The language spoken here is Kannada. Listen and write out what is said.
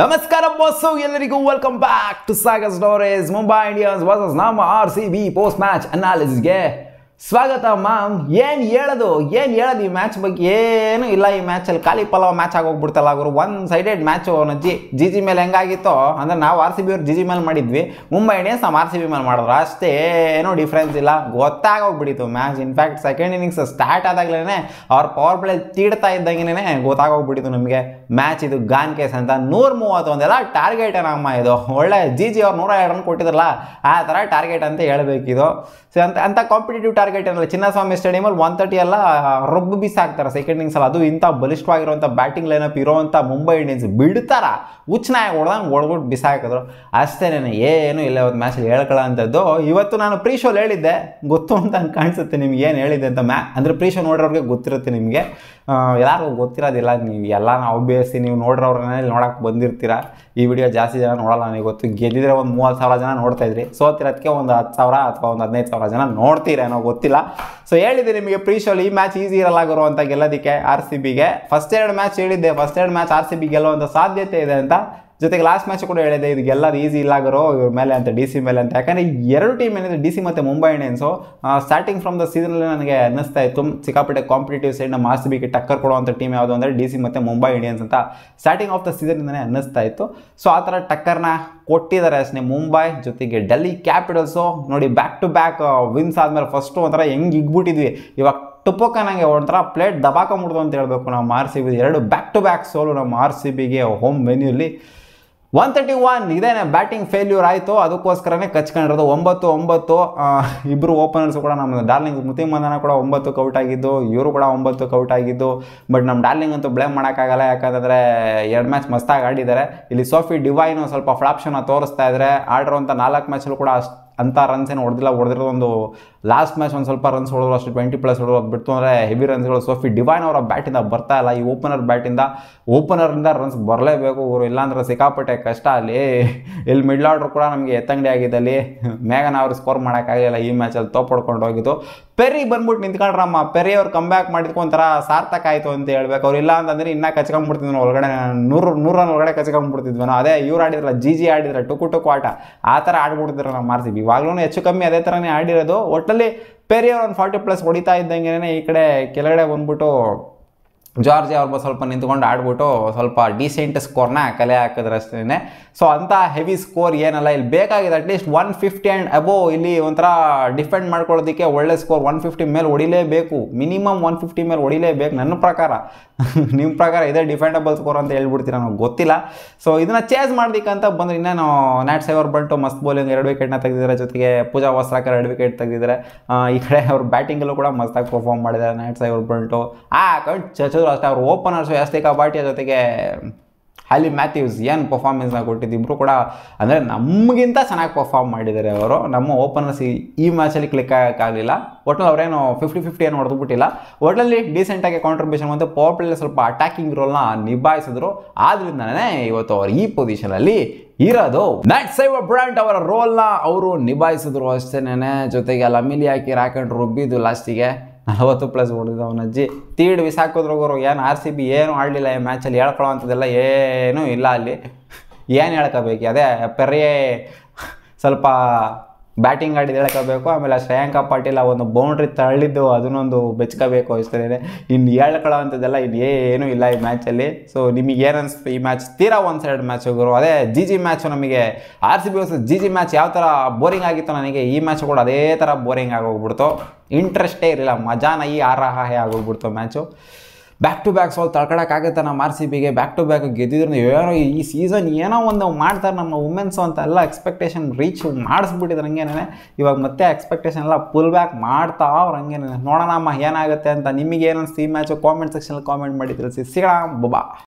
ನಮಸ್ಕಾರ ಬಸ್ಸು ಎಲ್ಲರಿಗೂ welcome back to Sagar storage Mumbai Indians versus ನಮ್ಮ R C B post match ಅನಾಲಿಸಿಸ್ಗೆ ಸ್ವಾಗತ ಮಾಮ್ ಏನು ಹೇಳೋದು ಏನು ಹೇಳೋದು ಈ ಮ್ಯಾಚ್ ಬಗ್ಗೆ ಏನೂ ಇಲ್ಲ ಈ ಮ್ಯಾಚಲ್ಲಿ ಖಾಲಿ ಪಲಾವ್ ಮ್ಯಾಚ್ ಆಗೋಗ್ಬಿಡ್ತಲ್ಲ ಅವರು ಒನ್ ಸೈಡೆಡ್ ಮ್ಯಾಚು ಅವನು ಜಿ ಜಿ ಮೇಲೆ ಹೆಂಗಾಗಿತ್ತೋ ಅಂದರೆ ನಾವು ಆರ್ ಸಿ ಬಿ ಅವ್ರು ಜಿ ಜಿ ಮೇಲೆ ಮಾಡಿದ್ವಿ ಮುಂಬೈ ಇಂಡಿಯನ್ಸ್ ನಮ್ಮ ಆರ್ ಸಿ ಬಿ ಮೇಲೆ ಮಾಡಿದ್ರು ಅಷ್ಟೇ ಏನೂ ಡಿಫ್ರೆನ್ಸ್ ಇಲ್ಲ ಗೊತ್ತಾಗೋಗ್ಬಿಡಿತು match in fact second innings start ಆದಾಗಲೇ ಅವ್ರ ಪವರ್ ಪ್ಲೇ ತೀಡ್ತಾ ಇದ್ದಂಗೆ ಗೊತ್ತಾಗೋಗ್ಬಿಡಿತು ನಮಗೆ ಮ್ಯಾಚ್ ಇದು ಗಾನ್ ಕೇಸ್ ಅಂತ ನೂರ ಮೂವತ್ತೊಂದೆಲ್ಲ ಟಾರ್ಗೆಟ್ ಏನಮ್ಮ ಇದು ಒಳ್ಳೆ ಜಿ ಜಿ ಅವ್ರು ನೂರ ಎರಡು ರನ್ ಕೊಟ್ಟಿದ್ರಲ್ಲ ಆ ಥರ ಟಾರ್ಗೆಟ್ ಅಂತ ಹೇಳಬೇಕಿದು ಸೊ ಅಂತ ಅಂಥ ಕಾಂಪಿಟೇಟಿವ್ ಟಾರ್ಗೆಟ್ ಏನಲ್ಲ ಚಿನ್ನಸ್ವಾಮಿ ಸ್ಟೇಡಿಯಮಲ್ಲಿ ಒನ್ ತರ್ಟಿ ಎಲ್ಲ ರೊಬ್ಬು ಬಿಸ್ ಹಾಕ್ತಾರೆ ಸೆಕೆಂಡ್ ಅಲ್ಲಿ ಅದು ಇಂಥ ಬಲಿಷ್ಠವಾಗಿರುವಂಥ ಬ್ಯಾಟಿಂಗ್ ಅಪ್ ಇರೋವಂಥ ಮುಂಬೈ ಇಂಡಿಯನ್ಸ್ ಬಿಡ್ತಾರ ಉಚ್ಚನಾಯ ಹೊಡ್ದಂಗೆ ಒಳಗೊಟ್ಟು ಬಿಸಾಕಿದ್ರು ಅಷ್ಟೇ ನಾನು ಏನು ಇಲ್ಲ ಒಂದು ಮ್ಯಾಚಲ್ಲಿ ಹೇಳ್ಕೊಳ್ಳೋ ಇವತ್ತು ನಾನು ಪ್ರೀ ಶೋಲ್ ಹೇಳಿದ್ದೆ ಗೊತ್ತು ಅಂತ ಕಾಣಿಸುತ್ತೆ ನಿಮ್ಗೆ ಏನು ಹೇಳಿದ್ದೆ ಅಂತ ಮ್ಯಾ ಅಂದರೆ ಪ್ರೀ ಶೋ ಗೊತ್ತಿರುತ್ತೆ ನಿಮಗೆ ಯಾರಿಗೂ ಗೊತ್ತಿರೋದಿಲ್ಲ ನೀವು ಎಲ್ಲ ಆಬ್ವಿಯಸ್ಲಿ ನೀವು ನೋಡಿರೋರನ್ನೇ ನೋಡೋಕೆ ಬಂದಿರ್ತೀರ ಈ ವಿಡಿಯೋ ಜಾಸ್ತಿ ಜನ ನೋಡೋಲ್ಲ ನನಗೆ ಗೊತ್ತು ಗೆದ್ದಿದ್ರೆ ಒಂದು ಮೂವತ್ತು ಸಾವಿರ ಜನ ಇದ್ರಿ ಸೋತಿರೋದಕ್ಕೆ ಒಂದು ಹತ್ತು ಸಾವಿರ ಅಥವಾ ಒಂದು ಹದಿನೈದು ಸಾವಿರ ಜನ ನೋಡ್ತೀರೇನೋ ಗೊತ್ತು ಗೊತ್ತಿಲ್ಲ ಸೊ ಹೇಳಿದೆ ನಿಮಗೆ ಪ್ರೀ ಶೋಲಿ ಈ ಮ್ಯಾಚ್ ಈಸಿ ಇರಲ್ಲ ಗುರು ಅಂತ ಗೆಲ್ಲೋದಕ್ಕೆ ಆರ್ ಸಿ ಬಿಗೆ ಫಸ್ಟ್ ಎರಡು ಮ್ಯಾಚ್ ಹೇಳಿದ್ದೆ ಫಸ್ಟ್ ಎರಡು ಮ್ಯಾಚ್ ಆರ್ ಸಿ ಬಿ ಗೆಲ್ಲುವಂಥ ಸಾಧ್ಯತೆ ಇದೆ ಅಂತ ಜೊತೆಗೆ ಲಾಸ್ಟ್ ಮ್ಯಾಚ್ ಕೂಡ ಹೇಳಿದೆ ಇದು ಈಸಿ ಇಲ್ಲ ಇಲ್ಲಾಗರೋ ಇವ್ರ ಮೇಲೆ ಅಂತ ಡಿ ಸಿ ಮೇಲೆ ಅಂತ ಯಾಕಂದರೆ ಎರಡು ಟೀಮ್ ಏನಿದೆ ಡಿ ಸಿ ಮತ್ತು Mumbai Indians starting from the ಸೀಸನಲ್ಲಿ ನನಗೆ ಅನ್ನಿಸ್ತಾ ಇತ್ತು ಸಿಕ್ಕಾಪಟ್ಟೆ ಕಾಂಪಿಟೇಟಿವ್ ಸೈಡ್ನ ಆರ್ ಸಿ ಬಿಗೆ ಟಕ್ಕರ್ ಕೊಡುವಂಥ ಟೀಮ್ ಯಾವುದು ಅಂದರೆ ಡಿ ಸಿ ಮತ್ತು ಮುಂಬೈ ಇಂಡಿಯನ್ಸ್ ಅಂತ ಸ್ಟಾರ್ಟಿಂಗ್ ಆಫ್ ದ ಸೀಸನ್ನಿಂದನೇ ಅನ್ನಿಸ್ತಾ ಇತ್ತು ಸೊ ಆ ಥರ ಟಕ್ಕರ್ನ ಕೊಟ್ಟಿದ್ದಾರೆ ಅಷ್ಟೇ ಮುಂಬೈ ಜೊತೆಗೆ ಡೆಲ್ಲಿ ಕ್ಯಾಪಿಟಲ್ಸು ನೋಡಿ ಬ್ಯಾಕ್ ಟು ಬ್ಯಾಕ್ ವಿನ್ಸ್ ಆದಮೇಲೆ ಫಸ್ಟು ಒಂಥರ ಹೆಂಗೆ ಇಗ್ಬಿಟ್ಟಿದ್ವಿ ಇವಾಗ ಟುಪ್ಪಕ್ಕ ನನಗೆ ಒಂಥರ ಪ್ಲೇಟ್ ದಬಾಕ ಮುಡ್ದು ಅಂತ ಹೇಳಬೇಕು ನಮ್ಮ ಆರ್ ಸಿ ಬಿ ಎರಡು ಬ್ಯಾಕ್ ಟು ಬ್ಯಾಕ್ ಸೋಲು ನಮ್ಮ ಆರ್ ಸಿ ಬಿಗೆ ಹೋಮ್ ಮೆನ್ಯೂಲಿ ಒನ್ ತರ್ಟಿ ಒನ್ ಇದೇ ಬ್ಯಾಟಿಂಗ್ ಫೇಲ್ಯೂರ್ ಆಯಿತು ಅದಕ್ಕೋಸ್ಕರನೇ ಕಚ್ಕೊಂಡಿರೋದು ಒಂಬತ್ತು ಒಂಬತ್ತು ಇಬ್ಬರು ಓಪನರ್ಸ್ ಕೂಡ ನಮ್ಮ ಡಾರ್ಲಿಂಗ್ ಮಂದನ ಕೂಡ ಒಂಬತ್ತು ಕೌಟ್ ಆಗಿದ್ದು ಇವರು ಕೂಡ ಒಂಬತ್ತು ಕೌಟ್ ಆಗಿದ್ದು ಬಟ್ ನಮ್ಮ ಡಾರ್ಲಿಂಗ್ ಅಂತೂ ಬ್ಲೇಮ್ ಮಾಡೋಕ್ಕಾಗಲ್ಲ ಯಾಕಂದರೆ ಎರಡು ಮ್ಯಾಚ್ ಮಸ್ತಾಗಿ ಆಡಿದ್ದಾರೆ ಇಲ್ಲಿ ಸೋಫಿ ಡಿವೈನು ಸ್ವಲ್ಪ ಫ್ಲಾಪ್ಷನ್ನ ತೋರಿಸ್ತಾ ಇದ್ದಾರೆ ಆಡಿರೋಂಥ ನಾಲ್ಕು ಮ್ಯಾಚಲ್ಲೂ ಕೂಡ ಅಷ್ಟು ಅಂಥ ರನ್ಸ್ ಏನು ಹೊಡೆದಿಲ್ಲ ಹೊಡೆದಿರೋ ಒಂದು ಲಾಸ್ಟ್ ಮ್ಯಾಚ್ ಒಂದು ಸ್ವಲ್ಪ ರನ್ಸ್ ಹೊಡೆದ್ರು ಅಷ್ಟು ಟ್ವೆಂಟಿ ಪ್ಲಸ್ ಹೊಡೆದ್ರು ಅದು ಬಿಡ್ತು ಅಂದರೆ ಹೆವಿ ರನ್ಸ್ಗಳು ಸೋಫಿ ಡಿವೈನ್ ಅವರ ಬ್ಯಾಟಿಂದ ಬರ್ತಾ ಇಲ್ಲ ಈ ಓಪನರ್ ಬ್ಯಾಟಿಂದ ಓಪನರಿಂದ ರನ್ಸ್ ಬರಲೇಬೇಕು ಅವರು ಇಲ್ಲಾಂದ್ರೆ ಸಿಕ್ಕಾಪಟ್ಟೆ ಕಷ್ಟ ಅಲ್ಲಿ ಇಲ್ಲಿ ಮಿಡ್ಲ್ ಆರ್ಡರ್ ಕೂಡ ನಮಗೆ ಎತ್ತಂಗಡಿ ಆಗಿದೆ ಅಲ್ಲಿ ಅವರು ಸ್ಕೋರ್ ಮಾಡೋಕ್ಕಾಗಲಿಲ್ಲ ಈ ಮ್ಯಾಚಲ್ಲಿ ತೋಪಡ್ಕೊಂಡು ಹೋಗಿದ್ದು ಪೆರಿ ಬಂದ್ಬಿಟ್ಟು ನಿಂತ್ಕೊಂಡ್ರಮ್ಮ ಪೆರಿ ಅವ್ರು ಕಮ್ ಬ್ಯಾಕ್ ಮಾಡಿದ್ಕೊ ಒಂಥರ ಸಾರ್ಥಕ ಆಯಿತು ಅಂತ ಹೇಳ್ಬೇಕು ಅವ್ರು ಇಲ್ಲ ಅಂತಂದರೆ ಇನ್ನೂ ಕಚ್ಕೊಂಡ್ಬಿಡ್ತಿದ್ವಿ ಒಳಗಡೆ ನೂರು ರನ್ ಒಳಗಡೆ ಕಚ್ಕೊಂಡ್ಬಿಡ್ತಿದ್ವಿ ಅದೇ ಇವ್ರು ಆಡಿದ್ರಲ್ಲ ಜಿ ಜಿ ಆಡಿದ್ರೆ ಟುಕು ಟುಕು ಆಟ ಆ ಥರ ಆಡ್ಬಿಡ್ತಿದ್ರು ನಮ್ಮ ಆರ್ ಇವಾಗಲೂ ಹೆಚ್ಚು ಕಮ್ಮಿ ಅದೇ ಥರನೇ ಆಡಿರೋದು ಒಟ್ಟಲ್ಲಿ ಪೆರಿಯವ್ರು ಒಂದು ಫಾರ್ಟಿ ಪ್ಲಸ್ ಹೊಡಿತಾ ಇದ್ದಂಗೆ ಈ ಕಡೆ ಕೆಳಗಡೆ ಬಂದ್ಬಿಟ್ಟು ಜಾರ್ಜಿ ಅವ್ರ ಸ್ವಲ್ಪ ನಿಂತ್ಕೊಂಡು ಆಡ್ಬಿಟ್ಟು ಸ್ವಲ್ಪ ಡೀಸೆಂಟ್ ಸ್ಕೋರ್ನ ಕಲೆ ಹಾಕಿದ್ರೆ ಅಷ್ಟೇ ಸೊ ಅಂಥ ಹೆವಿ ಸ್ಕೋರ್ ಏನಲ್ಲ ಇಲ್ಲಿ ಬೇಕಾಗಿದೆ at least one fifty and above ಇಲ್ಲಿ ಒಂಥರ ಡಿಫೆಂಡ್ ಮಾಡ್ಕೊಳ್ಳೋದಕ್ಕೆ ಒಳ್ಳೆ ಸ್ಕೋರ್ ಒನ್ ಫಿಫ್ಟಿ ಮೇಲೆ ಹೊಡಿಲೇಬೇಕು ಮಿನಿಮಮ್ ಒನ್ ಫಿಫ್ಟಿ ಮೇಲೆ ಹೊಡಿಲೇಬೇಕು ನನ್ನ ಪ್ರಕಾರ ನಿಮ್ಮ ಪ್ರಕಾರ ಇದೇ ಡಿಫೆಂಡಬಲ್ ಸ್ಕೋರ್ ಅಂತ ಹೇಳ್ಬಿಡ್ತೀರ ನನಗೆ ಗೊತ್ತಿಲ್ಲ ಸೊ ಇದನ್ನು ಚೇಸ್ ಅಂತ ಬಂದರೆ ಇನ್ನೇನು ನ್ಯಾಟ್ ಸೈವರ್ ಬಂಟು ಮಸ್ತ್ ಬೌಲಿಂಗ್ ಎರಡು ವಿಕೆಟ್ನ ತೆಗೆದಿದ್ದಾರೆ ಜೊತೆಗೆ ಪೂಜಾ ವಸ್ತ್ರಾಕರ್ ಎರಡು ವಿಕೆಟ್ ತೆಗೆದಿದ್ದಾರೆ ಈ ಕಡೆ ಅವ್ರ ಬ್ಯಾಟಿಂಗಲ್ಲೂ ಕೂಡ ಮಸ್ತಾಗಿ ಪರ್ಫಾರ್ಮ್ ಮಾಡಿದ್ದಾರೆ ನ್ಯಾಟ್ ಸೈವರ್ ಬಂಟು ಆ ಅಕೌಂಟ್ ಚರ್ಚೆ ನೋಡಿದ್ರು ಅಷ್ಟೇ ಅವ್ರು ಓಪನರ್ಸ್ ಯಾಸ್ತಿಕ ಬಾಟಿಯ ಜೊತೆಗೆ ಹಾಲಿ ಮ್ಯಾಥ್ಯೂಸ್ ಏನು ಪರ್ಫಾರ್ಮೆನ್ಸ್ನ ಕೊಟ್ಟಿದ್ದು ಕೂಡ ಅಂದರೆ ನಮಗಿಂತ ಚೆನ್ನಾಗಿ ಪರ್ಫಾರ್ಮ್ ಮಾಡಿದ್ದಾರೆ ಅವರು ನಮ್ಮ ಓಪನರ್ಸ್ ಈ ಮ್ಯಾಚಲ್ಲಿ ಕ್ಲಿಕ್ ಆಗಲಿಲ್ಲ ಒಟ್ನಲ್ಲಿ ಅವರೇನು ಫಿಫ್ಟಿ ಫಿಫ್ಟಿ ಏನು ಹೊಡೆದ್ಬಿಟ್ಟಿಲ್ಲ ಒಟ್ನಲ್ಲಿ ಡೀಸೆಂಟಾಗಿ ಕಾಂಟ್ರಿಬ್ಯೂಷನ್ ಬಂದು ಪವರ್ ಪ್ಲೇಯಲ್ಲಿ ಸ್ವಲ್ಪ ಅಟ್ಯಾಕಿಂಗ್ ರೋಲ್ನ ನಿಭಾಯಿಸಿದ್ರು ಆದ್ರಿಂದನೇ ಇವತ್ತು ಅವರು ಈ ಪೊಸಿಷನಲ್ಲಿ ಇರೋದು ನಟ್ ಸೈವ ಬ್ರ್ಯಾಂಡ್ ಅವರ ರೋಲ್ನ ಅವರು ನಿಭಾಯಿಸಿದ್ರು ಅಷ್ಟೇನೆ ಜೊತೆಗೆ ಲಮಿಲಿ ಹಾಕಿ ರಾಕೆಂಡ್ ರುಬ್ಬಿದ್ದು ಲಾಸ್ಟಿಗೆ ನಲವತ್ತು ಪ್ಲಸ್ ಹೊಡೆದವನ ಅಜ್ಜಿ ತೀಡ್ ಗುರು ಏನು ಆರ್ ಸಿ ಬಿ ಏನು ಆಡಲಿಲ್ಲ ಈ ಮ್ಯಾಚಲ್ಲಿ ಹೇಳ್ಕೊಳ್ಳೋ ಏನೂ ಇಲ್ಲ ಅಲ್ಲಿ ಏನು ಹೇಳ್ಕೋಬೇಕು ಅದೇ ಪೆರೆಯೇ ಸ್ವಲ್ಪ ಬ್ಯಾಟಿಂಗ್ ಆಡಿದ ಹೇಳ್ಕೋಬೇಕು ಆಮೇಲೆ ಶ್ರೇಯಾಂಕ ಪಾಟೀಲ್ ಆ ಒಂದು ಬೌಂಡ್ರಿ ತಳ್ಳಿದ್ದು ಅದನ್ನೊಂದು ಬೆಚ್ಕೋಬೇಕು ಅನಿಸ್ತಾರೆ ಇನ್ನು ಹೇಳ್ಕೊಳ್ಳೋವಂಥದ್ದೆಲ್ಲ ಇನ್ನು ಏನೂ ಇಲ್ಲ ಈ ಮ್ಯಾಚಲ್ಲಿ ಸೊ ನಿಮಗೆ ಏನು ಈ ಮ್ಯಾಚ್ ತೀರಾ ಒಂದು ಸೈಡ್ ಮ್ಯಾಚ್ ಗುರು ಅದೇ ಜಿ ಜಿ ಮ್ಯಾಚ್ ನಮಗೆ R C B versus G G match ಯಾವ ಥರ ಬೋರಿಂಗ್ ಆಗಿತ್ತು ನನಗೆ ಈ ಮ್ಯಾಚ್ ಕೂಡ ಅದೇ ಥರ ಬೋರಿಂಗ್ ಆಗೋಗ್ಬಿಡ್ತು ಇಂಟ್ರೆಸ್ಟೇ ಇರಲಿಲ್ಲ ಮಜಾನ ಈ ಆರಾಹೆ ಆಗೋಗ್ಬಿಡ್ತು ಮ್ಯಾಚು ಬ್ಯಾಕ್ ಟು ಬ್ಯಾಕ್ ಸೋಲ್ ತಳ್ಕೊಳಕ್ಕಾಗತ್ತೆ ನಮ್ಮ ಆರ್ ಸಿ ಬಿಗೆ ಬ್ಯಾಕ್ ಟು ಬ್ಯಾಕ್ ಗೆದ್ದಿದ್ರು ಏನೋ ಈ ಸೀಸನ್ ಏನೋ ಒಂದು ಮಾಡ್ತಾರೆ ನಮ್ಮ ವುಮೆನ್ಸ್ ಅಂತ ಎಲ್ಲ ಎಕ್ಸ್ಪೆಕ್ಟೇಷನ್ ರೀಚ್ ಮಾಡಿಸ್ಬಿಟ್ಟಿದ್ರು ಹಂಗೇನೆ ಇವಾಗ ಮತ್ತೆ ಎಕ್ಸ್ಪೆಕ್ಟೇಷನ್ ಎಲ್ಲ ಪುಲ್ ಬ್ಯಾಕ್ ಮಾಡ್ತಾ ಅವ್ರು ಹಂಗೇನೆ ನೋಡೋಣಮ್ಮ ಏನಾಗುತ್ತೆ ಅಂತ ನಿಮಗೆ ಏನೋ ಈ ಮ್ಯಾಚು ಕಾಮೆಂಟ್ ಸೆಕ್ಷನಲ್ಲಿ ಕಾಮೆಂಟ್ ಮಾಡಿ ತಿಳಿಸಿ ಸಿಗೋಣ